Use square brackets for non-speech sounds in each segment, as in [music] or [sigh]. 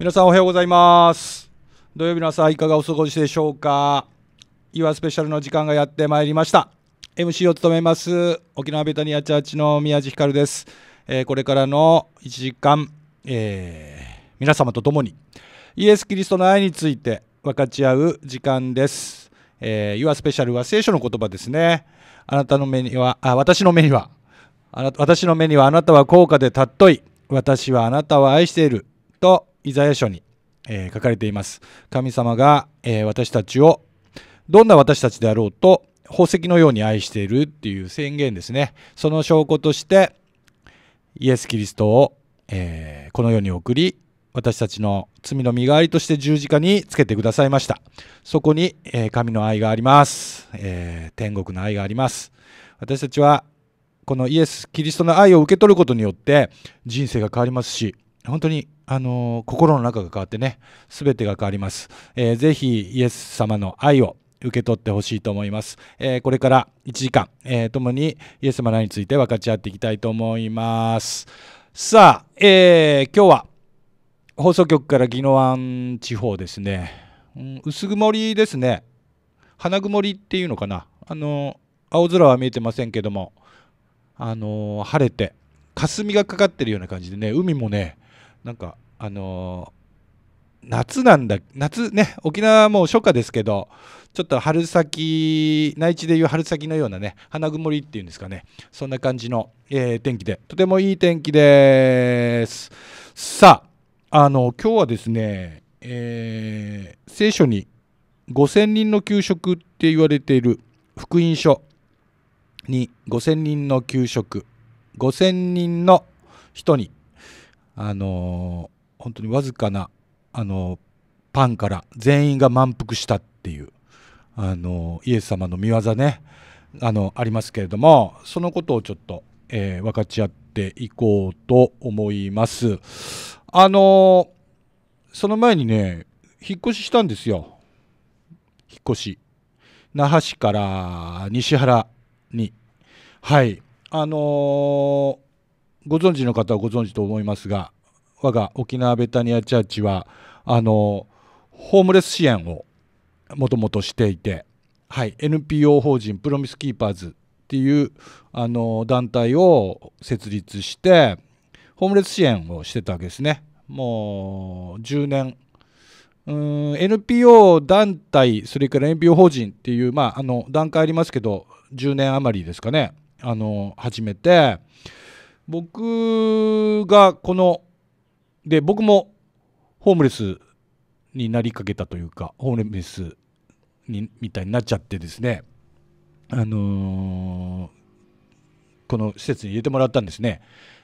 皆さんおはようございます土曜日の朝いかがお過ごしでしょうか岩スペシャルの時間がやってまいりました MC を務めます沖縄ベタニアチャーチの宮地光です、えー、これからの1時間、えー、皆様と共にイエス・キリストの愛について分かち合う時間ですえー、Your s は聖書の言葉ですね。あなたの目には、あ、私の目には、あな私の目にはあなたは高価で尊い。私はあなたを愛している。とイザヤ書に、えー、書かれています神様が、えー、私たちをどんな私たちであろうと宝石のように愛しているっていう宣言ですねその証拠としてイエス・キリストを、えー、この世に送り私たちの罪の身代わりとして十字架につけてくださいましたそこに、えー、神の愛があります、えー、天国の愛があります私たちはこのイエス・キリストの愛を受け取ることによって人生が変わりますし本当にあの心の中が変わってね全てが変わります、えー、ぜひイエス様の愛を受け取ってほしいと思います、えー、これから1時間、えー、共にイエス様について分かち合っていきたいと思いますさあ、えー、今日は放送局から宜野湾地方ですね、うん、薄曇りですね花曇りっていうのかなあの青空は見えてませんけどもあの晴れて霞がかかってるような感じでね海もねなんかあのー、夏なんだ夏ね沖縄もう初夏ですけどちょっと春先内地でいう春先のようなね花曇りっていうんですかねそんな感じの、えー、天気でとてもいい天気ですさああの今日はですね、えー、聖書に5000人の給食って言われている福音書に5000人の給食5000人の人にあの本当にわずかなあのパンから全員が満腹したっていうあのイエス様の見業ねあのありますけれどもそのことをちょっと、えー、分かち合っていこうと思います。あのその前にね引っ越ししたんですよ引っ越し那覇市から西原にはいあのー、ご存知の方はご存知と思いますが我が沖縄ベタニアチャーチはあのホームレス支援をもともとしていて、はい、NPO 法人プロミスキーパーズっていうあの団体を設立してホームレス支援をしてたわけですねもう10年うん NPO 団体それから NPO 法人っていう、まあ、あの段階ありますけど10年余りですかねあの始めて僕がこので僕もホームレスになりかけたというかホームレスにみたいになっちゃってですねあのー、この施設に入れてもらったんですね、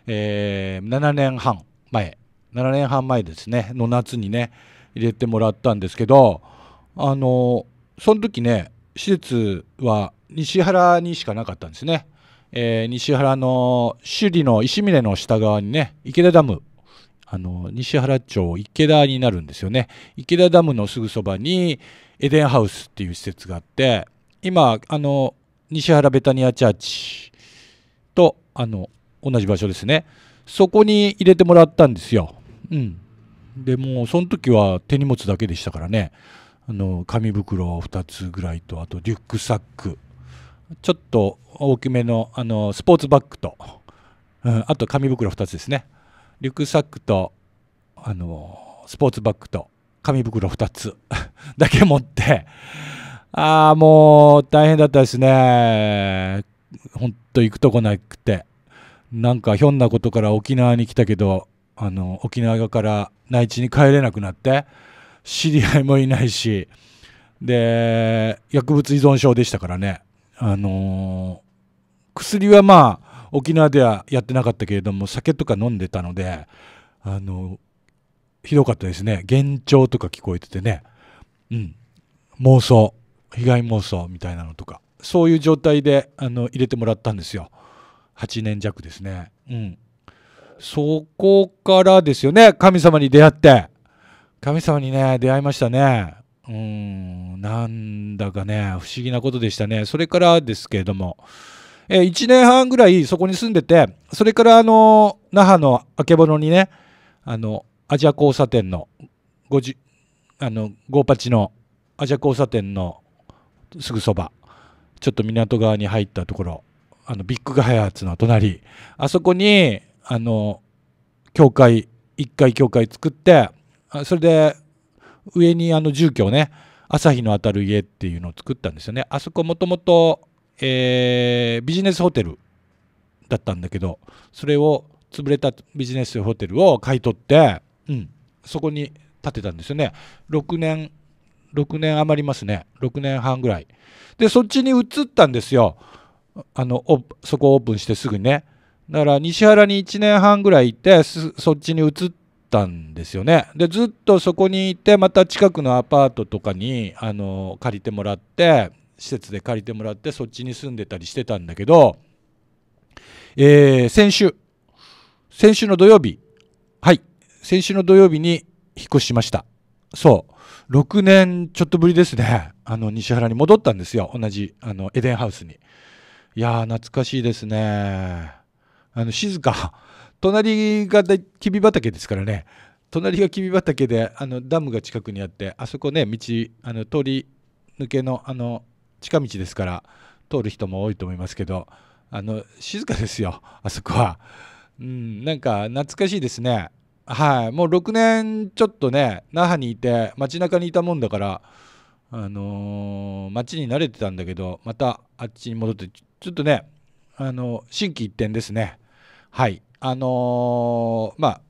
えー、7年半前7年半前ですねの夏にね入れてもらったんですけどあのー、その時ね施設は西原にしかなかったんですね、えー、西原の首里の石峰の下側にね池田ダムあの西原町池田になるんですよね池田ダムのすぐそばにエデンハウスっていう施設があって今あの西原ベタニアチャーチとあの同じ場所ですねそこに入れてもらったんですよ、うん、でもうその時は手荷物だけでしたからねあの紙袋2つぐらいとあとリュックサックちょっと大きめのあのスポーツバッグと、うん、あと紙袋2つですねリュックサックと、あのー、スポーツバッグと紙袋2つ [laughs] だけ持ってああ、もう大変だったですね。ほんと行くとこなくて。なんかひょんなことから沖縄に来たけど、あの、沖縄から内地に帰れなくなって、知り合いもいないし、で、薬物依存症でしたからね。あのー、薬はまあ、沖縄ではやってなかったけれども酒とか飲んでたのであのひどかったですね幻聴とか聞こえててね、うん、妄想被害妄想みたいなのとかそういう状態であの入れてもらったんですよ8年弱ですねうんそこからですよね神様に出会って神様にね出会いましたねうんなんだかね不思議なことでしたねそれからですけれどもえー、1年半ぐらいそこに住んでて、それからあの、那覇のあけぼのにね、あの、アジア交差点の、50、あの、ゴーパチのアジア交差点のすぐそば、ちょっと港側に入ったところ、あの、ビッグガイアーツの隣、あそこに、あの、教会、一回教会作って、それで、上にあの住居をね、朝日の当たる家っていうのを作ったんですよね。あそこもともとえー、ビジネスホテルだったんだけどそれを潰れたビジネスホテルを買い取って、うん、そこに建てたんですよね6年6年余りますね6年半ぐらいでそっちに移ったんですよあのそこオープンしてすぐねだから西原に1年半ぐらいいてそっちに移ったんですよねでずっとそこにいてまた近くのアパートとかにあの借りてもらって施設で借りてもらってそっちに住んでたりしてたんだけど、えー、先週先週の土曜日はい先週の土曜日に引っ越しましたそう6年ちょっとぶりですねあの西原に戻ったんですよ同じあのエデンハウスにいやー懐かしいですねあの静か隣がきび畑ですからね隣がきび畑であのダムが近くにあってあそこね道あの通り抜けのあの近道ですから通る人も多いと思いますけどあの静かですよあそこは、うん、なんか懐かしいですねはいもう6年ちょっとね那覇にいて街中にいたもんだからあのー、街に慣れてたんだけどまたあっちに戻ってちょっとねあの心機一転ですねはいあのー、まあ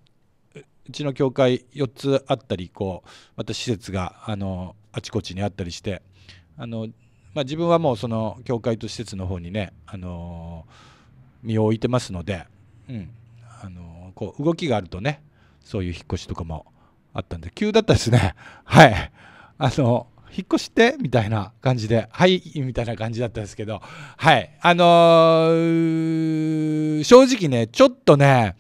うちの教会4つあったりこうまた施設があのあちこちにあったりしてあのまあ、自分はもうその教会と施設の方にね、あのー、身を置いてますので、うんあのー、こう動きがあるとねそういう引っ越しとかもあったんで急だったですね [laughs] はいあの引っ越してみたいな感じではいみたいな感じだったんですけどはいあのー、正直ねちょっとね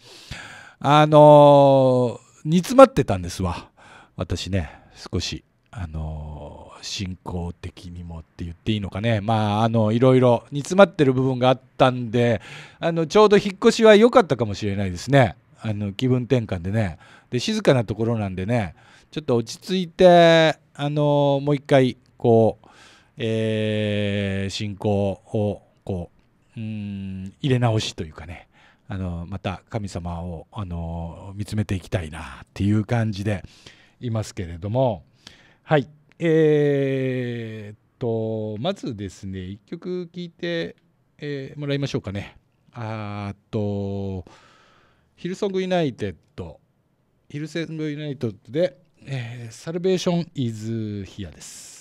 あの煮詰まってたんですわ私ね少しあの信仰的にもって言っていいのかねまああのいろいろ煮詰まってる部分があったんであのちょうど引っ越しは良かったかもしれないですねあの気分転換でねで静かなところなんでねちょっと落ち着いてあのもう一回こう、えー、信仰をこううん入れ直しというかねあのまた神様をあの見つめていきたいなっていう感じでいますけれどもはいえー、っとまずですね1曲聴いて、えー、もらいましょうかねあっとヒルソングユナイテッドヒルソングユナイテッドで、えー、サルベーションイズヒアです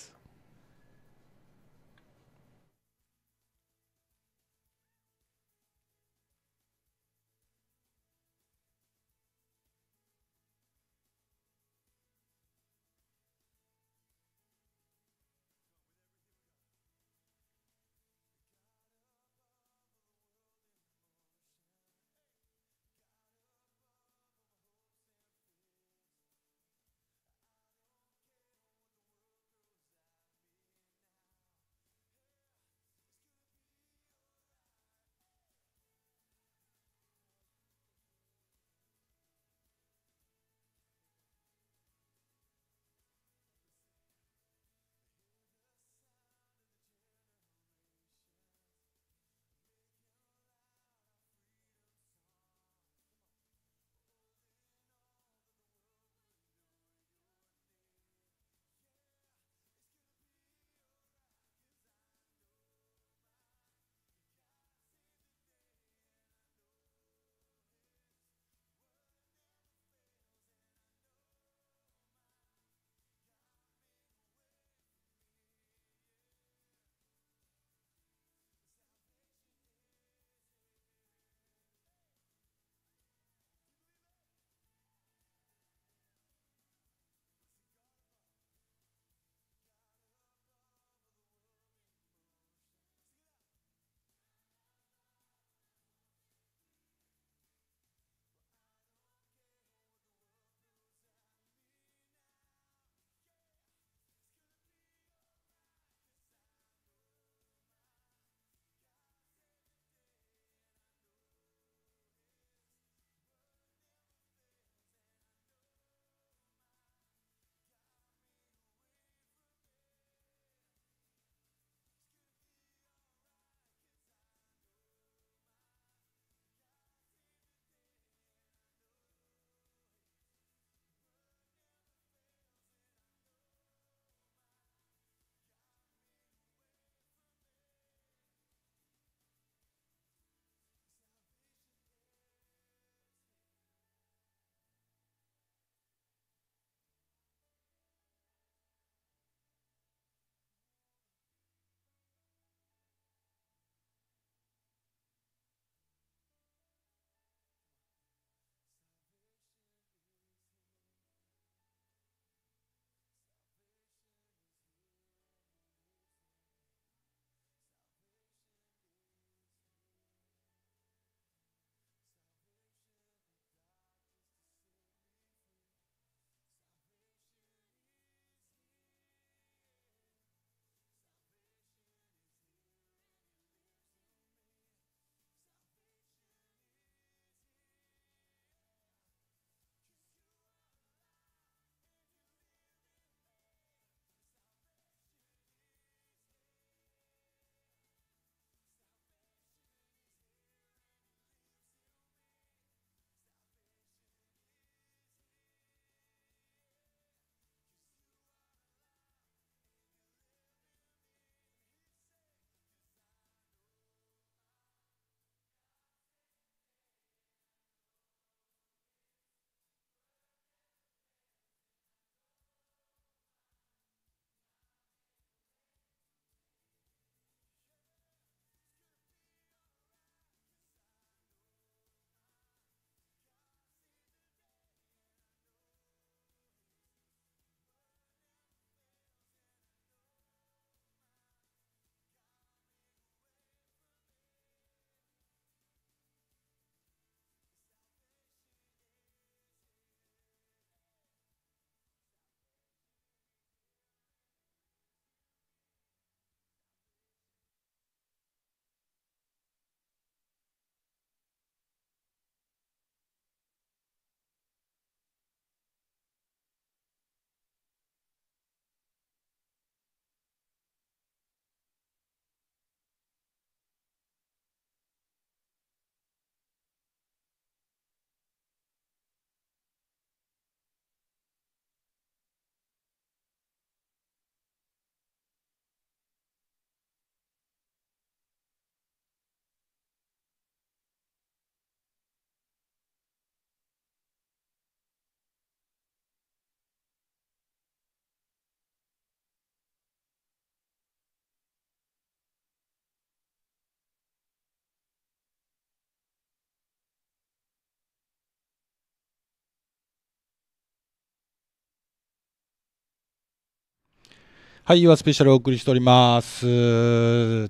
はい、岩スペシャルお送りしております。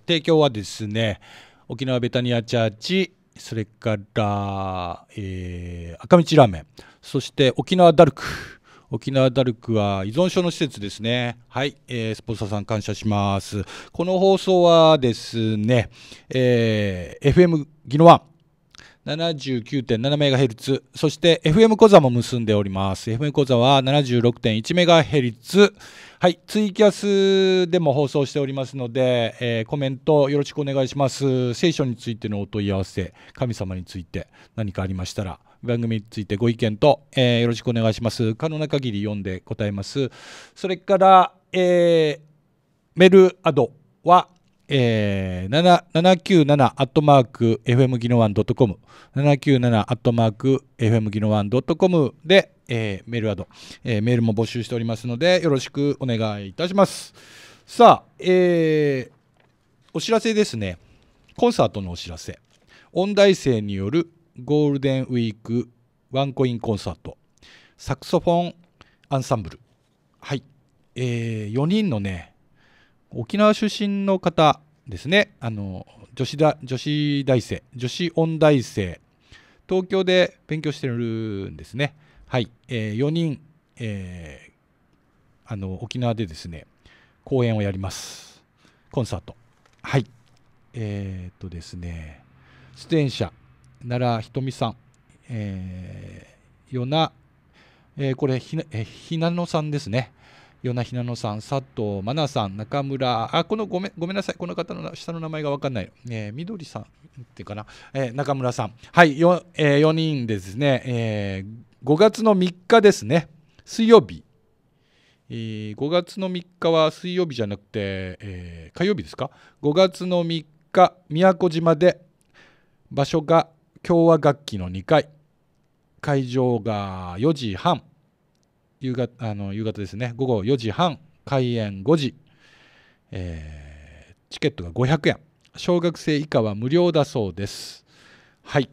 提供はですね、沖縄ベタニアチャーチ、それから、えー、赤道ラーメン、そして沖縄ダルク。沖縄ダルクは依存症の施設ですね。はい、えー、スポンサーさん感謝します。この放送はですね、えー、FM ギノワン。79.7MHz そして FM 講座も結んでおります FM 講座は 76.1MHz はいツイキャスでも放送しておりますので、えー、コメントよろしくお願いします聖書についてのお問い合わせ神様について何かありましたら番組についてご意見と、えー、よろしくお願いします可能な限り読んで答えますそれから、えー、メールアドはえー、797-fmgino1.com、797-fmgino1.com で、えー、メールアド、えー、メールも募集しておりますので、よろしくお願いいたします。さあ、えー、お知らせですね。コンサートのお知らせ。音大生によるゴールデンウィークワンコインコンサート、サクソフォンアンサンブル。はい。えー、4人のね、沖縄出身の方ですねあの女子だ女子大生女子音大生東京で勉強してるんですねはい、えー、4人、えー、あの沖縄でですね公演をやりますコンサートはいえー、っとですね出演者奈良ひとみさんえー、よな、えー、これひな、えー、ひなのさんですね与那ひなのさん、佐藤真奈さん、中村、あ、このごめごめんなさい、この方の下の名前が分かんない、えー、みどりさんっていうかな、えー、中村さん、はい、よえー、4人ですね、えー、5月の3日ですね、水曜日、えー、5月の3日は水曜日じゃなくて、えー、火曜日ですか、5月の3日、宮古島で、場所が共和楽器の2階、会場が4時半。夕方あの夕方ですね午後4時半開演5時、えー、チケットが500円小学生以下は無料だそうですはい、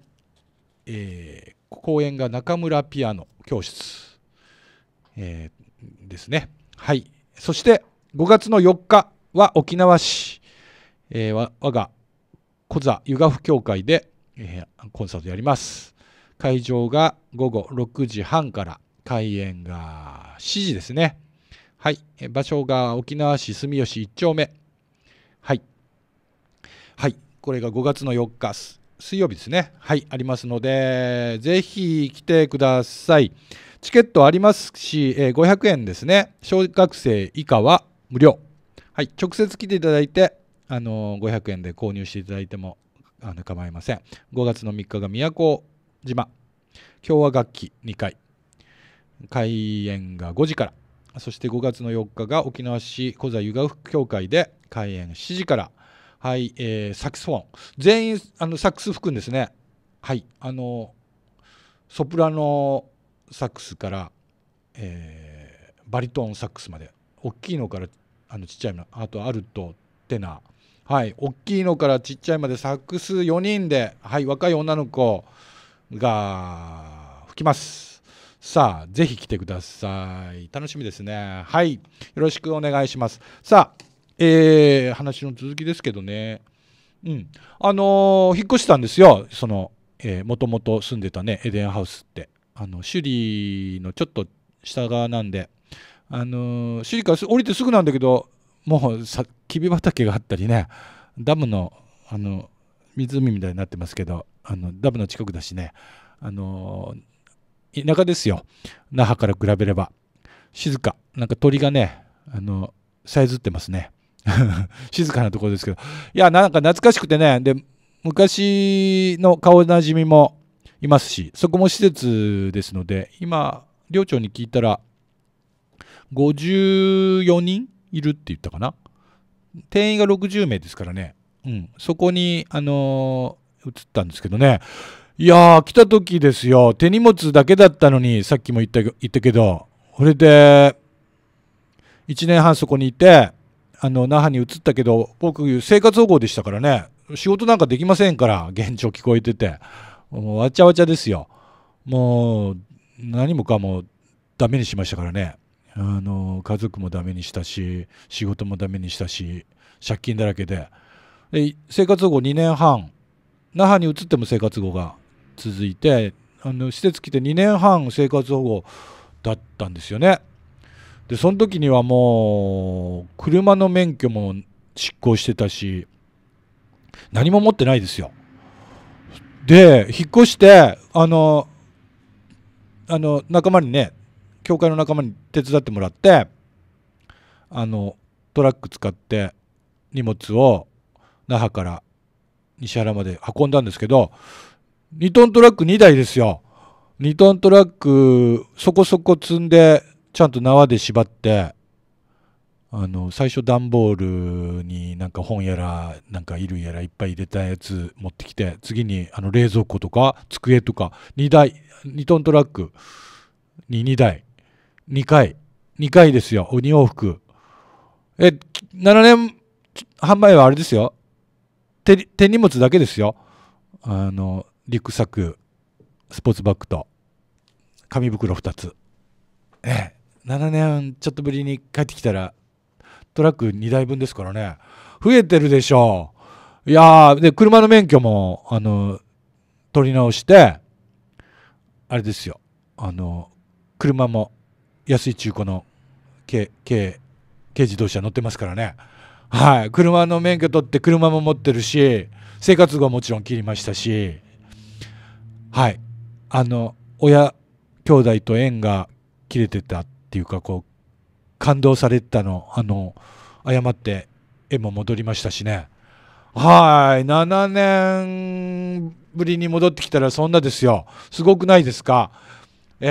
えー、公演が中村ピアノ教室、えー、ですねはいそして5月の4日は沖縄市、えー、我が小座湯河府協会で、えー、コンサートやります会場が午後6時半から開園が7時ですね。はい。場所が沖縄市住吉1丁目。はい。はい。これが5月の4日、水曜日ですね。はい。ありますので、ぜひ来てください。チケットありますし、500円ですね。小学生以下は無料。はい。直接来ていただいて、あの500円で購入していただいてもあの構いません。5月の3日が宮古島。今日は楽器2回。開演が5時からそして5月の4日が沖縄市小座湯河福協会で開演7時から、はいえー、サックスフォン全員あのサックス吹くんですねはいあのソプラノサックスから、えー、バリトンサックスまで大きいのからあのちっちゃいのあとアルトテナーはい大きいのからちっちゃいまでサックス4人で、はい、若い女の子が吹きますさあ、ぜひ来てください。楽しみですね。はい。よろしくお願いします。さあ、えー、話の続きですけどね。うん。あのー、引っ越したんですよ。その、えー、もともと住んでたね、エデンハウスって。あの、首里のちょっと下側なんで、あのー、首里から降りてすぐなんだけど、もうさ、きび畑があったりね、ダムの、あの、湖みたいになってますけど、あのダムの近くだしね、あのー、田舎ですよ那覇から比べれば静かなんか鳥がねあのさえずってますね [laughs] 静かなところですけどいやなんか懐かしくてねで昔の顔なじみもいますしそこも施設ですので今寮長に聞いたら54人いるって言ったかな定員が60名ですからね、うん、そこに、あのー、移ったんですけどねいやー、来た時ですよ。手荷物だけだったのに、さっきも言った言ったけど、それで、1年半そこにいて、あの、那覇に移ったけど、僕、生活保護でしたからね、仕事なんかできませんから、現状聞こえてて。もう、わちゃわちゃですよ。もう、何もかも、ダメにしましたからね。あの、家族もダメにしたし、仕事もダメにしたし、借金だらけで。で生活保護2年半、那覇に移っても生活保護が続いてあの施設来て2年半生活保護だったんですよねでその時にはもう車の免許も執行してたし何も持ってないですよで引っ越してあのあの仲間にね教会の仲間に手伝ってもらってあのトラック使って荷物を那覇から西原まで運んだんですけど2トントラック2台ですよ。2トントラックそこそこ積んで、ちゃんと縄で縛って、あの、最初段ボールになんか本やら、なんか衣類やらいっぱい入れたやつ持ってきて、次にあの冷蔵庫とか机とか2台、2トントラックに2台、2回、2回ですよ、2往復。え、7年半前はあれですよ。手、手荷物だけですよ。あの、リュックサックスポーツバッグと紙袋2つ、ね、7年ちょっとぶりに帰ってきたらトラック2台分ですからね増えてるでしょういやで車の免許もあの取り直してあれですよあの車も安い中古の軽軽軽自動車乗ってますからねはい車の免許取って車も持ってるし生活後はもちろん切りましたしはいあの親兄弟と縁が切れてたっていうかこう感動されてたのあの謝って縁も戻りましたしねはい7年ぶりに戻ってきたらそんなですよすごくないですか、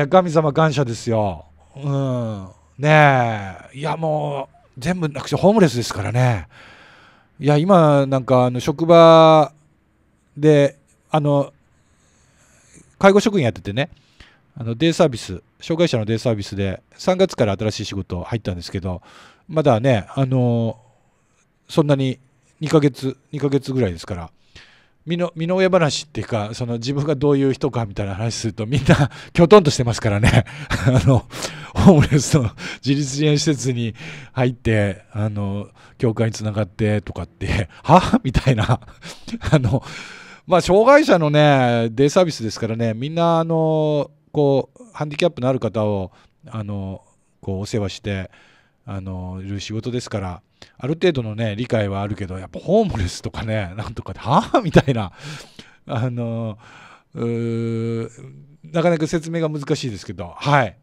神様感謝ですようんねえいやもう全部なくてホームレスですからねいや今なんかあの職場であの介護職員やっててね、あのデイサービス、障害者のデイサービスで、3月から新しい仕事入ったんですけど、まだね、あのそんなに2ヶ月、2ヶ月ぐらいですから、身の身の話っていうか、その自分がどういう人かみたいな話すると、みんな、[laughs] きょとんとしてますからね、[laughs] あの、ホームレスの自立支援施設に入って、あの、教会につながってとかって、はみたいな、[laughs] あの、まあ、障害者のね、デイサービスですからね、みんな、あの、こう、ハンディキャップのある方を、あの、こう、お世話して、あの、いる仕事ですから、ある程度のね、理解はあるけど、やっぱホームレスとかね、なんとかで、はあみたいな、あの、なかなか説明が難しいですけど、はい。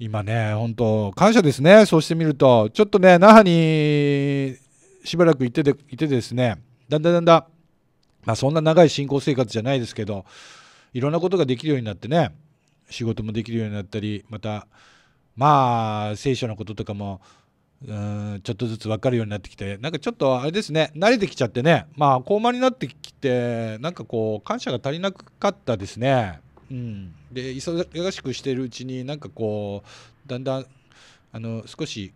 今ね、本当感謝ですね。そうしてみると、ちょっとね、那覇にしばらく行ってて、いてですね、だんだんだんだん、まあ、そんな長い信仰生活じゃないですけどいろんなことができるようになってね仕事もできるようになったりまたまあ聖書のこととかもうんちょっとずつ分かるようになってきてなんかちょっとあれですね慣れてきちゃってねまあ高慢になってきてなんかこう感謝が足りなかったですね。うん、で忙しくしてるうちになんかこうだんだんあの少し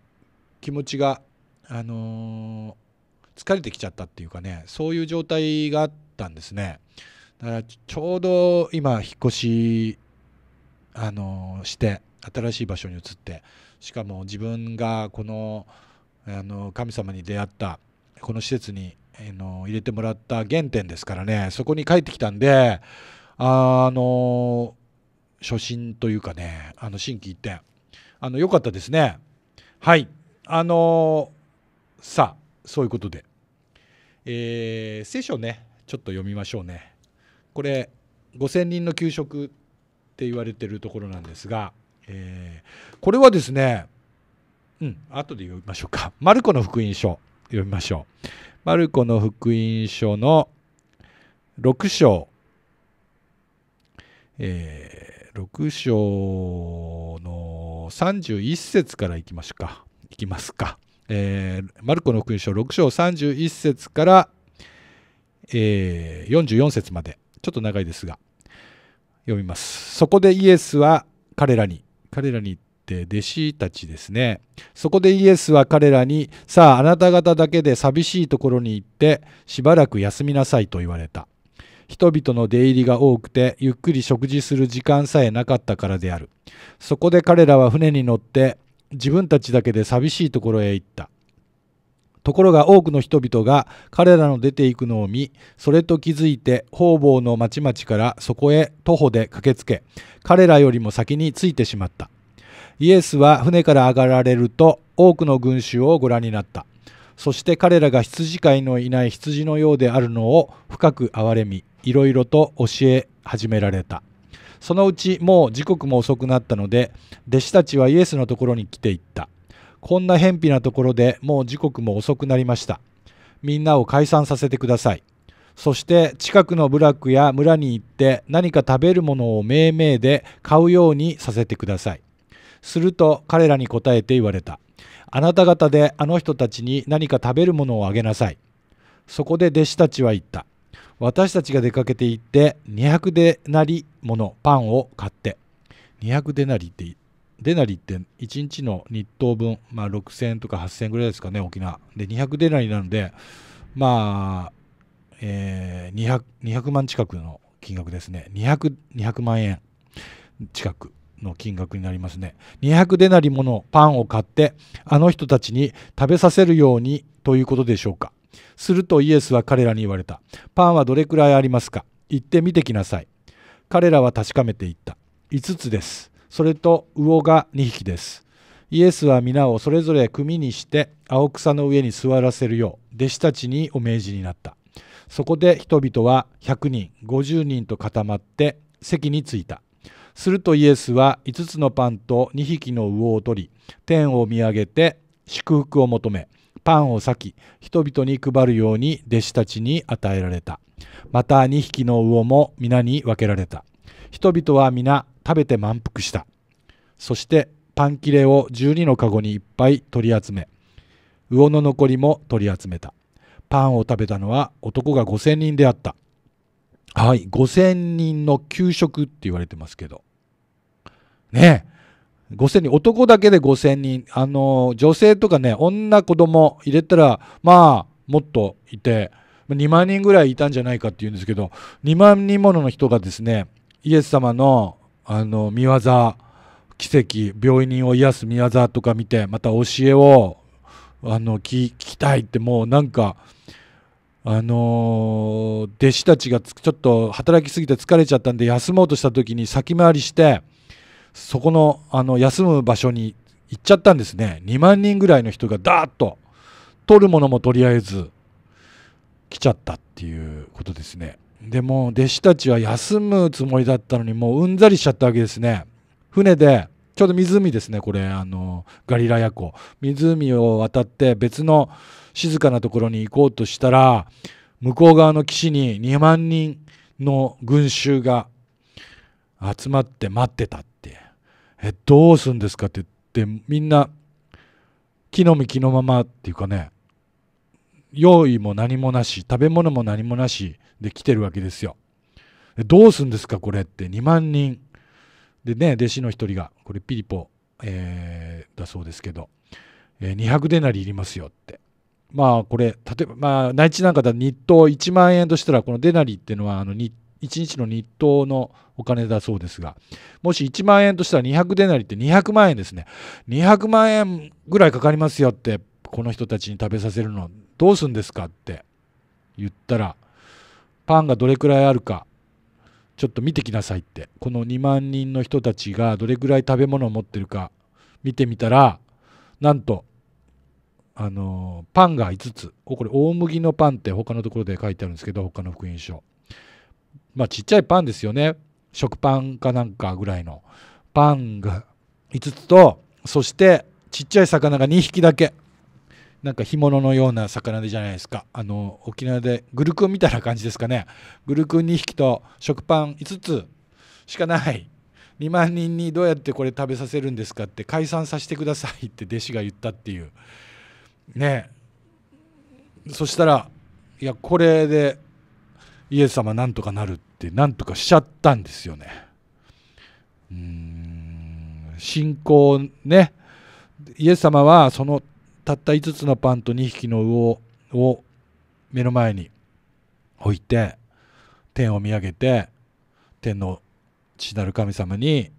気持ちが、あの疲れてきちゃったっていうかねそういう状態があったんですねだからちょうど今引っ越しあのして新しい場所に移ってしかも自分がこのあの神様に出会ったこの施設にあの入れてもらった原点ですからねそこに帰ってきたんであの初心というかねあの心機一転あの良かったですねはいあのさあそういうことでえー、聖書ねちょっと読みましょうねこれ5,000人の給食って言われてるところなんですが、えー、これはですねうん後で読みましょうか [laughs] マルコの福音書読みましょうマルコの福音書の6章えー、6章の31節からいきましょうかいきますかえー、マルコの福音書6章31節から、えー、44節までちょっと長いですが読みますそこでイエスは彼らに彼らにって弟子たちですねそこでイエスは彼らにさああなた方だけで寂しいところに行ってしばらく休みなさいと言われた人々の出入りが多くてゆっくり食事する時間さえなかったからであるそこで彼らは船に乗って自分たちだけで寂しいところへ行ったところが多くの人々が彼らの出ていくのを見それと気づいて方々の町々からそこへ徒歩で駆けつけ彼らよりも先についてしまったイエスは船から上がられると多くの群衆をご覧になったそして彼らが羊飼いのいない羊のようであるのを深く憐れみいろいろと教え始められたそのうちもう時刻も遅くなったので弟子たちはイエスのところに来ていったこんな偏僻なところでもう時刻も遅くなりましたみんなを解散させてくださいそして近くの部落や村に行って何か食べるものを命名で買うようにさせてくださいすると彼らに答えて言われたあなた方であの人たちに何か食べるものをあげなさいそこで弟子たちは言った私たちが出かけて行って200デナリものパンを買って200デナリってデナリって1日の日当分、まあ、6000円とか8000円ぐらいですかね沖縄で200デナリなのでまあ、えー、200, 200万近くの金額ですね 200, 200万円近くの金額になりますね200デナリものパンを買ってあの人たちに食べさせるようにということでしょうかするとイエスは彼らに言われた。パンはどれくらいありますか行ってみてきなさい。彼らは確かめていった。5つです。それと魚が2匹です。イエスは皆をそれぞれ組にして青草の上に座らせるよう弟子たちにお命じになった。そこで人々は100人50人と固まって席に着いた。するとイエスは5つのパンと2匹の魚を取り天を見上げて祝福を求めパンを裂き人々に配るように弟子たちに与えられたまた2匹の魚も皆に分けられた人々は皆食べて満腹したそしてパン切れを12の籠にいっぱい取り集め魚の残りも取り集めたパンを食べたのは男が5,000人であったはい5,000人の給食って言われてますけどねえ五千人、男だけで5000人、あの、女性とかね、女子供入れたら、まあ、もっといて、2万人ぐらいいたんじゃないかっていうんですけど、2万人もの人がですね、イエス様の、あの、見業、奇跡、病人を癒す見業とか見て、また教えを、あの、聞きたいって、もうなんか、あのー、弟子たちがちょっと働きすぎて疲れちゃったんで休もうとした時に先回りしてそこのあの休む場所に行っちゃったんですね2万人ぐらいの人がダーッと取るものもとりあえず来ちゃったっていうことですねでも弟子たちは休むつもりだったのにもううんざりしちゃったわけですね船でちょうど湖ですねこれあのガリラヤ湖湖を渡って別の静かなところに行こうとしたら向こう側の岸に2万人の群衆が集まって待ってたえどうすんですかって言ってみんな木の実木のままっていうかね用意も何もなし食べ物も何もなしで来てるわけですよ。どうすんですかこれって2万人でね弟子の一人がこれピリポ、えー、だそうですけど、えー、200デナリいりますよってまあこれ例えばまあ内地なんかだ日当1万円としたらこのデナリっていうのはあの1日の日当のお金だそうですが、もし1万円としたら200デナリって200万円ですね。200万円ぐらいかかりますよって、この人たちに食べさせるのどうすんですかって言ったら、パンがどれくらいあるか、ちょっと見てきなさいって、この2万人の人たちがどれくらい食べ物を持ってるか見てみたら、なんと、あのパンが5つこれ大麦のパンって他のところで書いてあるんですけど他の福音書まあちっちゃいパンですよね食パンかなんかぐらいのパンが5つとそしてちっちゃい魚が2匹だけなんか干物のような魚でじゃないですかあの沖縄でグルクンみたいな感じですかねグルクン2匹と食パン5つしかない2万人にどうやってこれ食べさせるんですかって解散させてくださいって弟子が言ったっていうねそしたらいやこれでイエス様なんとかなるってってなんとかしちゃったんですよね。うーん信仰ねイエス様はそのたった5つのパンと2匹の魚を目の前に置いて天を見上げて天の父なる神様に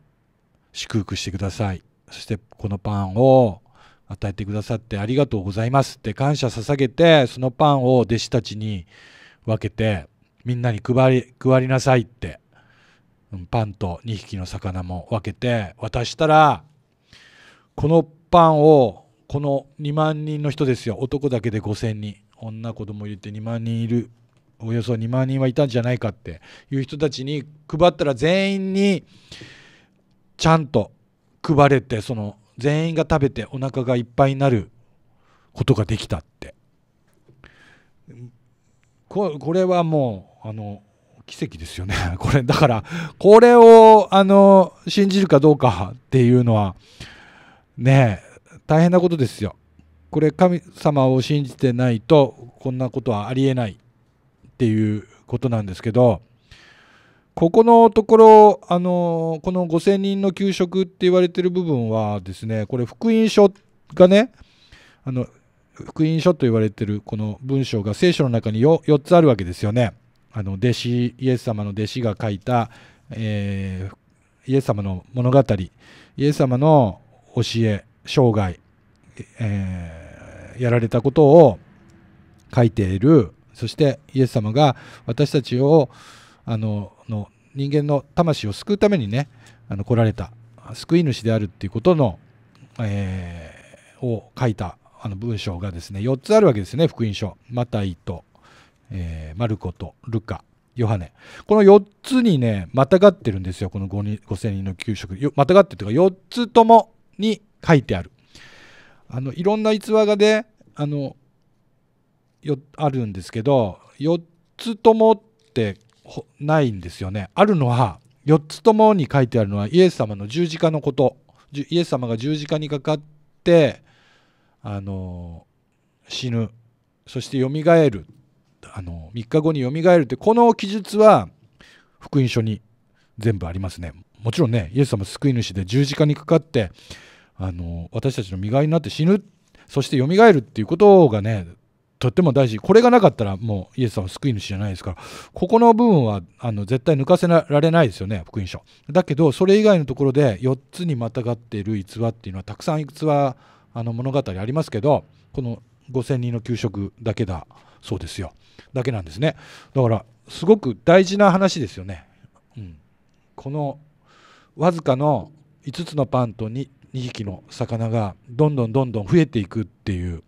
祝福してくださいそしてこのパンを与えてくださってありがとうございますって感謝捧げてそのパンを弟子たちに分けてみんなに配り配りなさいって、うん、パンと2匹の魚も分けて渡したらこのパンをこの2万人の人ですよ男だけで5,000人女子供入れて2万人いるおよそ2万人はいたんじゃないかっていう人たちに配ったら全員にちゃんと配れてその全員が食べてお腹がいっぱいになることができたってこれはもうあの奇跡ですよね [laughs] これだからこれをあの信じるかどうかっていうのはね大変なことですよ。これ神様を信じてないとこんなことはありえないっていうことなんですけどここのところあのこの5,000人の給食って言われてる部分はですねこれ福音書がねあの福音書と言われてるこの文章が聖書の中に 4, 4つあるわけですよね。あの弟子イエス様の弟子が書いた、えー、イエス様の物語イエス様の教え生涯、えー、やられたことを書いているそしてイエス様が私たちをあのの人間の魂を救うためにねあの来られた救い主であるっていうことの、えー、を書いたあの文章がですね4つあるわけですね福音書マタイとえー、マルコとルカ、ヨハネ。この4つにね、またがってるんですよ。この5000人の給食。またがってるというか、4つともに書いてある。あの、いろんな逸話がね、あの、よあるんですけど、4つともってないんですよね。あるのは、4つともに書いてあるのはイエス様の十字架のこと。イエス様が十字架にかかって、あの、死ぬ。そして蘇るあの3日後によみがえるってこの記述は福音書に全部ありますね。もちろんねイエス様救い主で十字架にかかってあの私たちの身代わりになって死ぬそしてよみがえるっていうことがねとっても大事これがなかったらもうイエス様救い主じゃないですからここの部分はあの絶対抜かせられないですよね福音書だけどそれ以外のところで4つにまたがっている逸話っていうのはたくさん逸話あの物語ありますけどこの5,000人の給食だけだそうですよだけなんですねだからすごく大事な話ですよね、うん、このわずかの5つのパンと 2, 2匹の魚がどんどんどんどん増えていくっていう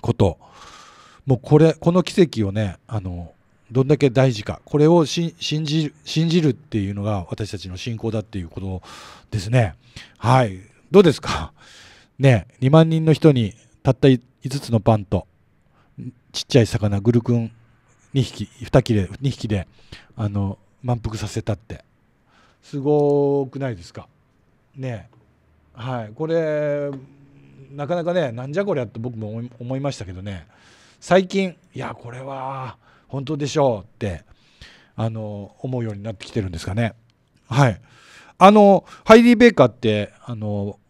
こともうこれこの奇跡をねあのどんだけ大事かこれを信じる信じるっていうのが私たちの信仰だっていうことですねはいどうですかね2万人の人にたった5つのパンとちっちゃい魚グルクン2匹2切れ2匹であの満腹させたってすごくないですかねはいこれなかなかねなんじゃこりゃって僕も思いましたけどね最近いやこれは本当でしょうってあの思うようになってきてるんですかねはいあのハイリー・ベーカーってあの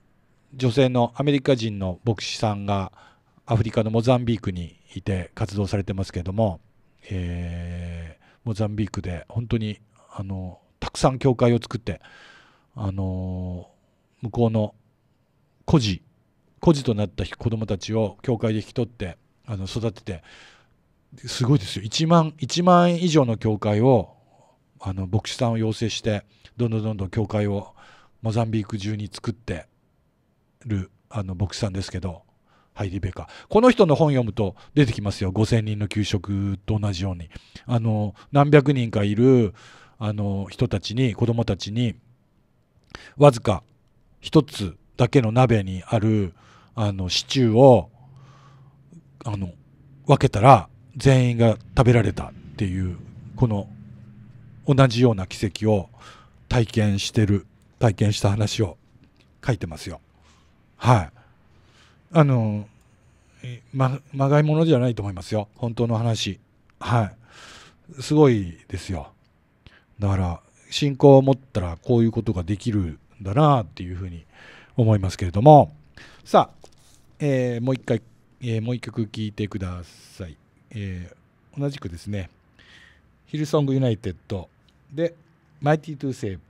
女性のアメリカ人の牧師さんがアフリカのモザンビークにいて活動されてますけれども、えー、モザンビークで本当にあのたくさん教会を作って、あの向こうの孤児孤児となった子どもたちを教会で引き取ってあの育ててすごいですよ1万 ,1 万円以上の教会をあの牧師さんを養成してどんどんどんどん教会をモザンビーク中に作ってるあの牧師さんですけどハイリベカこの人の本読むと出てきますよ5,000人の給食と同じようにあの何百人かいるあの人たちに子どもたちにわずか1つだけの鍋にあるあのシチューをあの分けたら全員が食べられたっていうこの同じような奇跡を体験してる体験した話を書いてますよ。はいあのままがいものじゃないと思いますよ本当の話はいすごいですよだから信仰を持ったらこういうことができるんだなっていうふうに思いますけれどもさあ、えー、もう一回、えー、もう一曲聴いてください、えー、同じくですねヒルソングユナイテッドで「マイティ・トゥ・セーブ」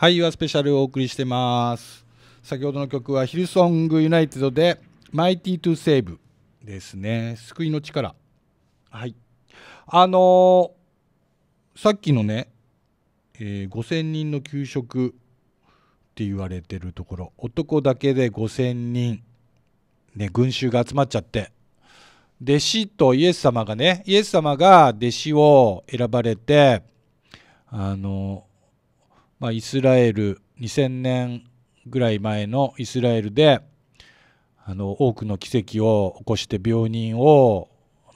はい、スペシャルをお送りしてます。先ほどの曲はヒルソングユナイテッドでマイティトゥセーブですね。救いの力。はい。あのー、さっきのね、えー、5000人の給食って言われてるところ、男だけで5000人、ね、群衆が集まっちゃって、弟子とイエス様がね、イエス様が弟子を選ばれて、あのーまあ、イスラエル2000年ぐらい前のイスラエルであの多くの奇跡を起こして病人を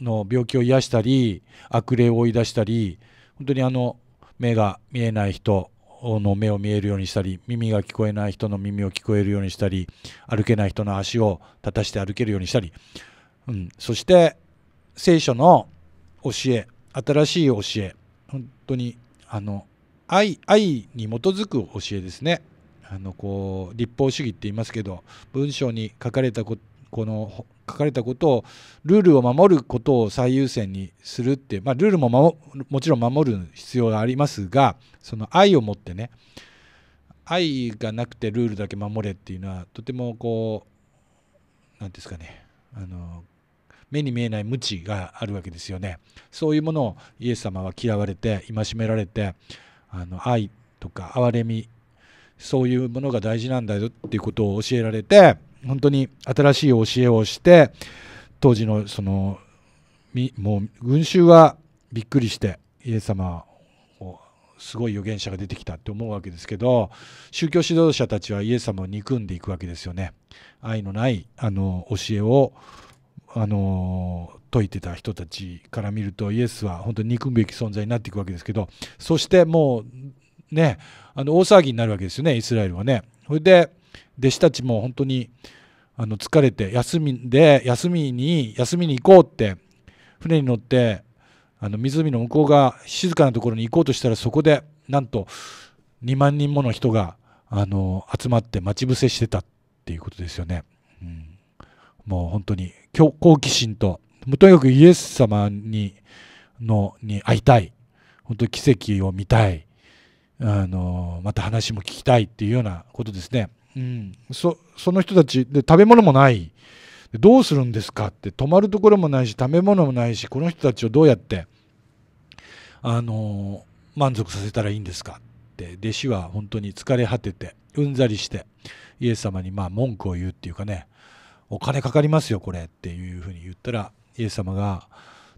の病気を癒したり悪霊を追い出したり本当にあの目が見えない人の目を見えるようにしたり耳が聞こえない人の耳を聞こえるようにしたり歩けない人の足を立たして歩けるようにしたり、うん、そして聖書の教え新しい教え本当にあの愛愛に基づく教えですねあのこう立法主義って言いますけど文章に書かれたここの書かれたことをルールを守ることを最優先にするって、まあ、ルールもももちろん守る必要がありますがその愛を持ってね愛がなくてルールだけ守れっていうのはとてもこう何ですかねあの目に見えない無知があるわけですよねそういうものをイエス様は嫌われて戒められてあの愛とか憐れみそういうものが大事なんだよっていうことを教えられて本当に新しい教えをして当時のそのもう群衆はびっくりしてイエス様をすごい預言者が出てきたって思うわけですけど宗教指導者たちはイエス様を憎んでいくわけですよね愛のないあの教えをあの説いてた人たちから見るとイエスは本当に憎むべき存在になっていくわけですけどそしてもうねあの大騒ぎになるわけですよねイスラエルはね。それで弟子たちも本当にあの疲れて休みで休みに休みに行こうって船に乗ってあの湖の向こうが静かなところに行こうとしたらそこでなんと2万人もの人があの集まって待ち伏せしてたっていうことですよね。うん、もう本当に好奇心ともうとにかくイエス様にのに会いたい本当奇跡を見たいあのまた話も聞きたいっていうようなことですね、うん、そその人たちで食べ物もないどうするんですかって泊まるところもないし食べ物もないしこの人たちをどうやってあの満足させたらいいんですかって弟子は本当に疲れ果ててうんざりしてイエス様にまあ文句を言うっていうかねお金かかりますよこれっていうふうに言ったらイエス様が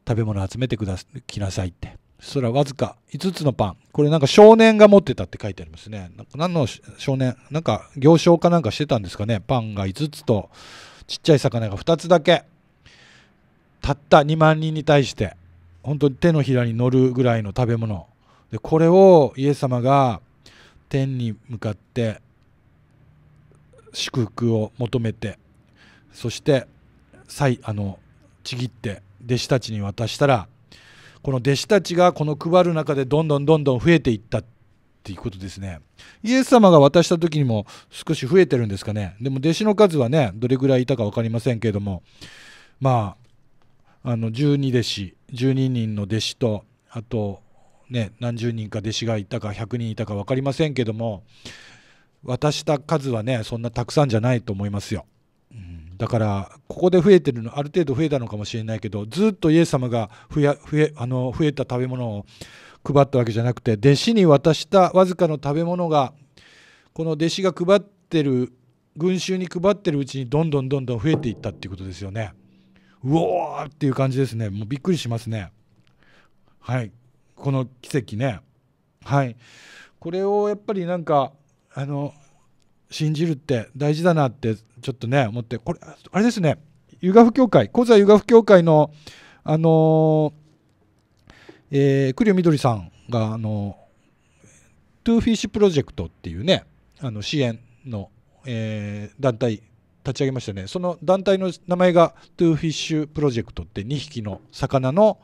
食べ物を集めてくだきなさいって。そしたらわずか5つのパン。これなんか少年が持ってたって書いてありますね。なんか何の少年なんか行商かなんかしてたんですかね。パンが5つとちっちゃい魚が2つだけ。たった2万人に対して本当に手のひらに乗るぐらいの食べ物。でこれをイエス様が天に向かって祝福を求めてそしてあのちぎって弟子たちに渡したらこの弟子たちがこの配る中でどんどんどんどん増えていったっていうことですねイエス様が渡した時にも少し増えてるんですかねでも弟子の数はねどれぐらいいたか分かりませんけれどもまああの12弟子12人の弟子とあとね何十人か弟子がいたか100人いたか分かりませんけども渡した数はねそんなたくさんじゃないと思いますよ。うんだからここで増えてるのある程度増えたのかもしれないけどずっとイエス様が増え増えあの増えた食べ物を配ったわけじゃなくて弟子に渡したわずかの食べ物がこの弟子が配ってる群衆に配ってるうちにどんどんどんどん増えていったっていうことですよね。うおーっていう感じですね。もうびっくりしますね。はい。この奇跡ね。はい。これをやっぱりなんか、あの、信じるって大事だなってちょっとね、思って、これ、あれですね、湯河府協会、小座湯河府協会の、あのー、えー、栗尾みどりさんが、あのトゥーフィッシュプロジェクトっていうね、あの支援の、えー、団体立ち上げましたね。その団体の名前がトゥーフィッシュプロジェクトって2匹の魚の、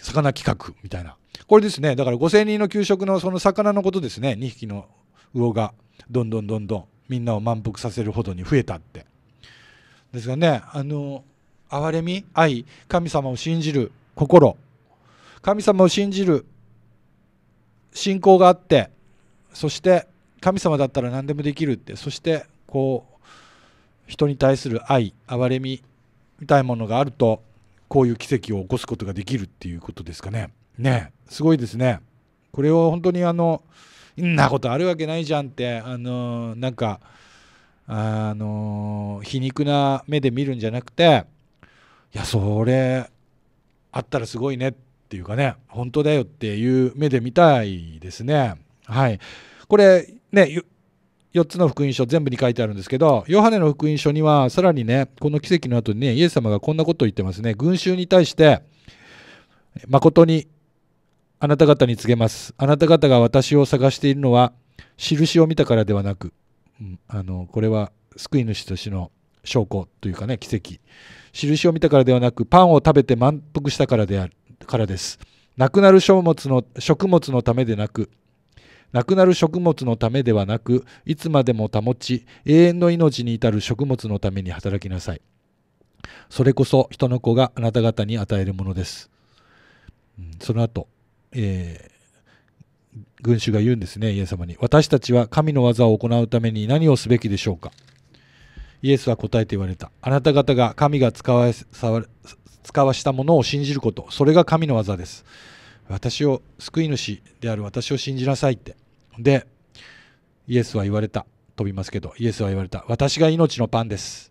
魚企画みたいな。これですね、だから5000人の給食のその魚のことですね、2匹の魚がどんどんどんどんみんなを満腹させるほどに増えたってですがねあの憐れみ愛神様を信じる心神様を信じる信仰があってそして神様だったら何でもできるってそしてこう人に対する愛憐れみみたいなものがあるとこういう奇跡を起こすことができるっていうことですかね。ねすごいですね。これを本当にあのんなことあるわけないじゃんってあのなんかあの皮肉な目で見るんじゃなくていやそれあったらすごいねっていうかね本当だよっていう目で見たいですねはいこれね4つの福音書全部に書いてあるんですけどヨハネの福音書にはさらにねこの奇跡の後にねイエス様がこんなことを言ってますね群衆に対して誠にあなた方に告げます。あなた方が私を探しているのは、印を見たからではなく、うん、あのこれは救い主としての証拠というかね、奇跡。印を見たからではなく、パンを食べて満腹したからであるからです。なくなる食物の食物のためでなく、なくなる食物のためではなく、いつまでも保ち、永遠の命に至る食物のために働きなさい。それこそ人の子があなた方に与えるものです。うん、その後えー、群衆が言うんですね、イエス様に。私たちは神の技を行うために何をすべきでしょうかイエスは答えて言われた。あなた方が神が使わ使わしたものを信じること、それが神の技です。私を救い主である私を信じなさいって。で、イエスは言われた。飛びますけど、イエスは言われた。私が命のパンです。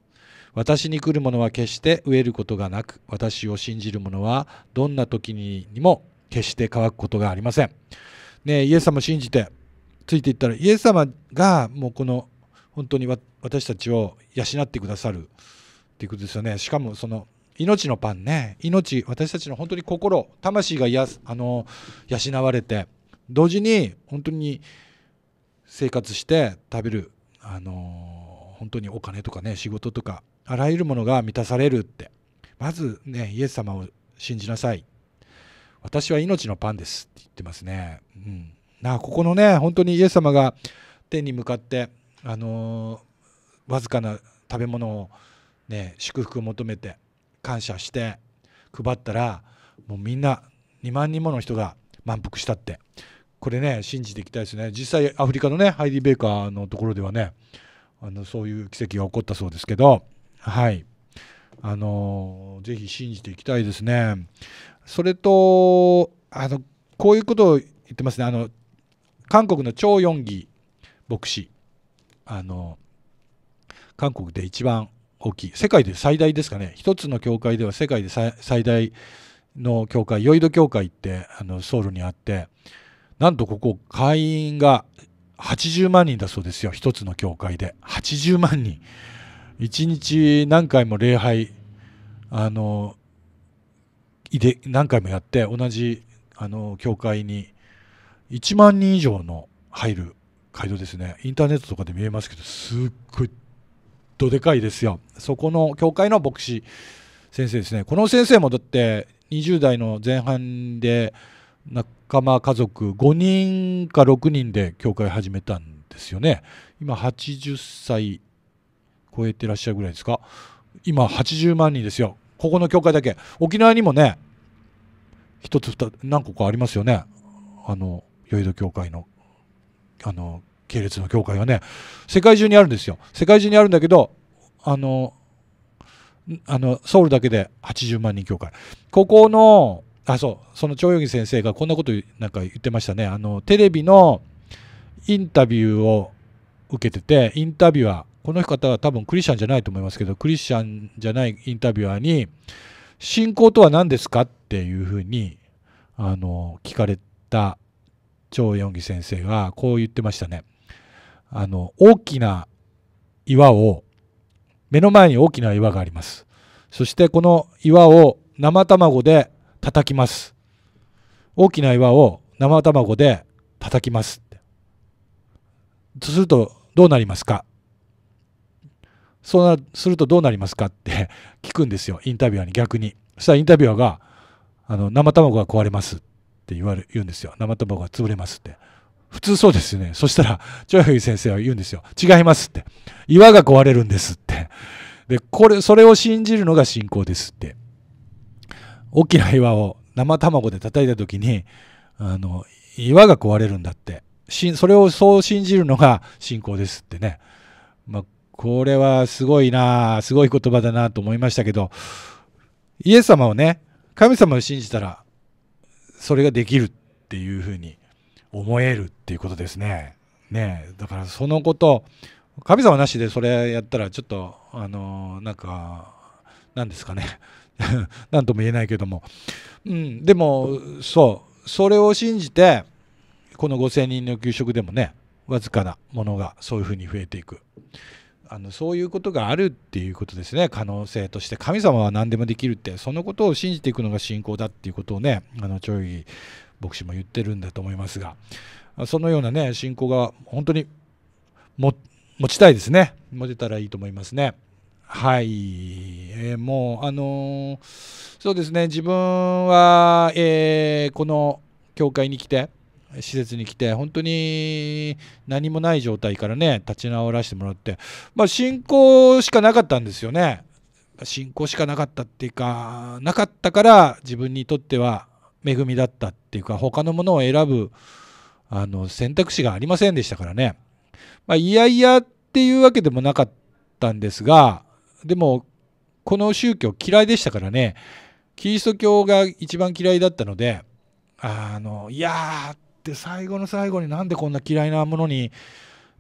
私に来るものは決して飢えることがなく、私を信じる者はどんな時にも決して乾くことがありません。ね、イエス様を信じてついていったらイエス様がもうこの本当に私たちを養ってくださるっていうことですよねしかもその命のパンね命私たちの本当に心魂がやあの養われて同時に本当に生活して食べるあの本当にお金とかね仕事とかあらゆるものが満たされるってまずねイエス様を信じなさい私は命のパンですって言ってますね。うん、なここのね本当にイエス様が天に向かって、あのー、わずかな食べ物を、ね、祝福を求めて感謝して配ったらもうみんな2万人もの人が満腹したってこれね信じていきたいですね実際アフリカのねハイディ・ベーカーのところではねあのそういう奇跡が起こったそうですけどはいあのー、ぜひ信じていきたいですねそれとあのこういうことを言ってますねあの韓国の張ヨンギ牧師あの韓国で一番大きい世界で最大ですかね一つの教会では世界で最大の教会ヨイド教会ってあのソウルにあってなんとここ会員が80万人だそうですよ一つの教会で80万人1日何回も礼拝あので何回もやって同じあの教会に1万人以上の入る街道ですねインターネットとかで見えますけどすっごいどでかいですよそこの教会の牧師先生ですねこの先生もだって20代の前半で仲間家族5人か6人で教会始めたんですよね今80歳超えてらっしゃるぐらいですか今80万人ですよここの教会だけ沖縄にもね一つ二何個かありますよねあのヨイド教会のあの系列の教会はね世界中にあるんですよ世界中にあるんだけどあのあのソウルだけで80万人教会ここのあそうその張ヨギ先生がこんなことなんか言ってましたねあのテレビのインタビューを受けててインタビュアーこの方は多分クリスチャンじゃないと思いますけどクリスチャンじゃないインタビュアーに信仰とは何ですかっていうふうにあの聞かれた張四義先生がこう言ってましたね。あの大きな岩を目の前に大きな岩があります。そしてこの岩を生卵で叩きます。大きな岩を生卵で叩きます。うするとどうなりますかそうなするとどうなりますかって [laughs] 聞くんですよインタビュアーに逆にそしたらインタビュアーがあの生卵が壊れますって言われ言うんですよ生卵が潰れますって普通そうですよねそしたらチョイフィ先生は言うんですよ違いますって岩が壊れるんですってでこれそれを信じるのが信仰ですって大きな岩を生卵で叩いた時にあの岩が壊れるんだってしそれをそう信じるのが信仰ですってね、まあ、これはすごいな、すごい言葉だなと思いましたけど、イエス様をね、神様を信じたら、それができるっていうふうに思えるっていうことですね。ねだからそのこと、神様なしでそれやったら、ちょっと、あの、なんか、なんですかね。何 [laughs] とも言えないけども、うん、でもそうそれを信じてこの5,000人の給食でもねわずかなものがそういうふうに増えていくあのそういうことがあるっていうことですね可能性として神様は何でもできるってそのことを信じていくのが信仰だっていうことをねあのチョイ牧師も言ってるんだと思いますがそのようなね信仰が本当に持ちたいですね持てたらいいと思いますね。はい、えー、もうあのー、そうですね自分は、えー、この教会に来て施設に来て本当に何もない状態からね立ち直らせてもらって、まあ、信仰しかなかったんですよね信仰しかなかったっていうかなかったから自分にとっては恵みだったっていうか他のものを選ぶあの選択肢がありませんでしたからね、まあ、いやいやっていうわけでもなかったんですがでもこの宗教嫌いでしたからねキリスト教が一番嫌いだったのであのいやーって最後の最後になんでこんな嫌いなものに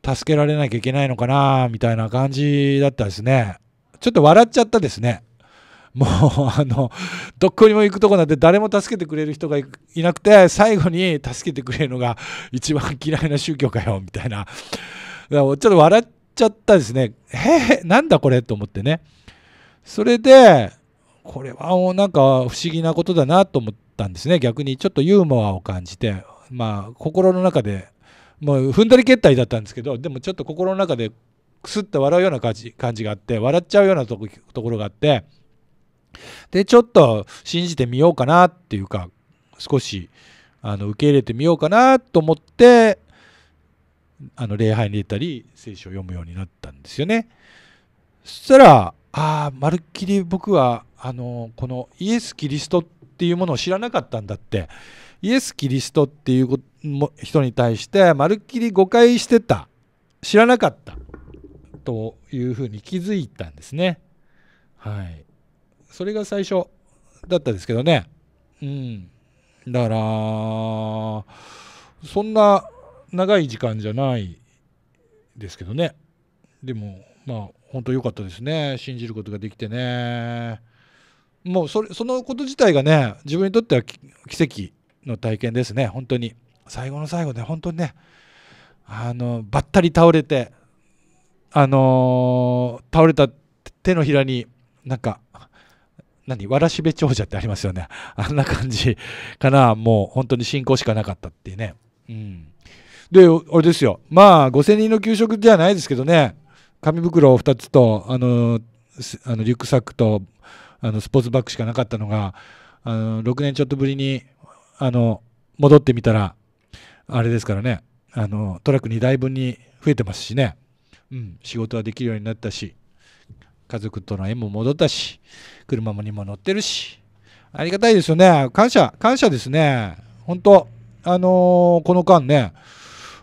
助けられなきゃいけないのかなみたいな感じだったですねちょっと笑っちゃったですねもうあのどこにも行くとこなんて誰も助けてくれる人がいなくて最後に助けてくれるのが一番嫌いな宗教かよみたいなちょっと笑っちゃったですねへえなんだこれと思ってねそれでこれはもうなんか不思議なことだなと思ったんですね逆にちょっとユーモアを感じてまあ、心の中でもう踏んだり蹴ったりだったんですけどでもちょっと心の中でくすっと笑うような感じ感じがあって笑っちゃうようなところがあってでちょっと信じてみようかなっていうか少しあの受け入れてみようかなと思ってあの礼拝に出たり聖書を読むようになったんですよね。そしたらああまるっきり僕はあのこのイエス・キリストっていうものを知らなかったんだってイエス・キリストっていう人に対してまるっきり誤解してた知らなかったというふうに気づいたんですね。はい、それが最初だったですけどね。うん、だからそんな長い時間じゃないですけどね。でもまあ本当良かったですね信じることができてねもうそれそのこと自体がね自分にとっては奇跡の体験ですね、本当に。最後の最後で、本当にね、あのばったり倒れて、あのー、倒れた手のひらに、なんか、何わらしべ長者ってありますよね。あんな感じかな。もう本当に信仰しかなかったっていうね。うん。で、あれですよ。まあ、5000人の給食ではないですけどね。紙袋2つと、あの、あのリュックサックと、あのスポーツバッグしかなかったのが、あの6年ちょっとぶりにあの、戻ってみたら、あれですからね、あの、トラック2台分に増えてますしね、うん、仕事はできるようになったし、家族との縁も戻ったし、車もにも乗ってるし、ありがたいですよね。感謝、感謝ですね。本当あのー、この間ね、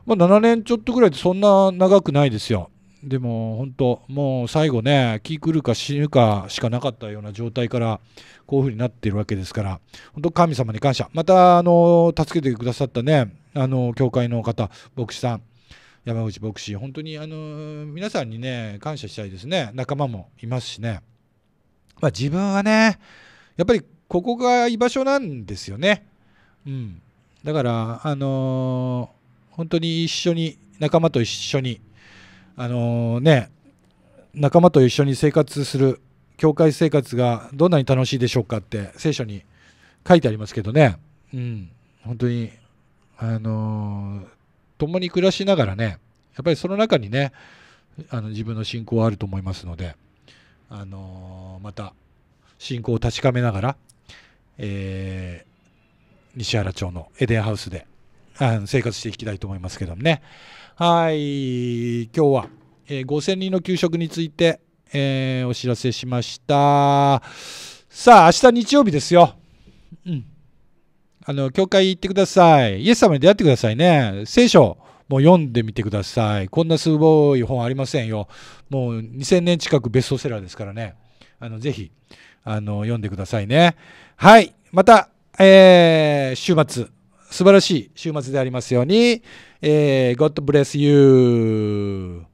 まあ、7年ちょっとぐらいでそんな長くないですよ。でも本当、もう最後ね、気狂るか死ぬかしかなかったような状態から、こういうふうになっているわけですから、本当、神様に感謝、またあの助けてくださったね、あの教会の方、牧師さん、山口牧師、本当にあの皆さんにね、感謝したいですね、仲間もいますしね、まあ、自分はね、やっぱりここが居場所なんですよね。うん、だから、あの本当に一緒に、仲間と一緒に、あのー、ね仲間と一緒に生活する教会生活がどんなに楽しいでしょうかって聖書に書いてありますけどね、うん、本当に、あのー、共に暮らしながらねやっぱりその中にねあの自分の信仰はあると思いますので、あのー、また信仰を確かめながら、えー、西原町のエデンハウスで生活していきたいと思いますけどもね。はい今日は、えー、5000人の給食について、えー、お知らせしましたさあ明日日曜日ですようんあの教会行ってくださいイエス様に出会ってくださいね聖書もう読んでみてくださいこんなすごい本ありませんよもう2000年近くベストセラーですからねあのぜひあの読んでくださいねはいまた、えー、週末素晴らしい週末でありますように、えー、God bless you!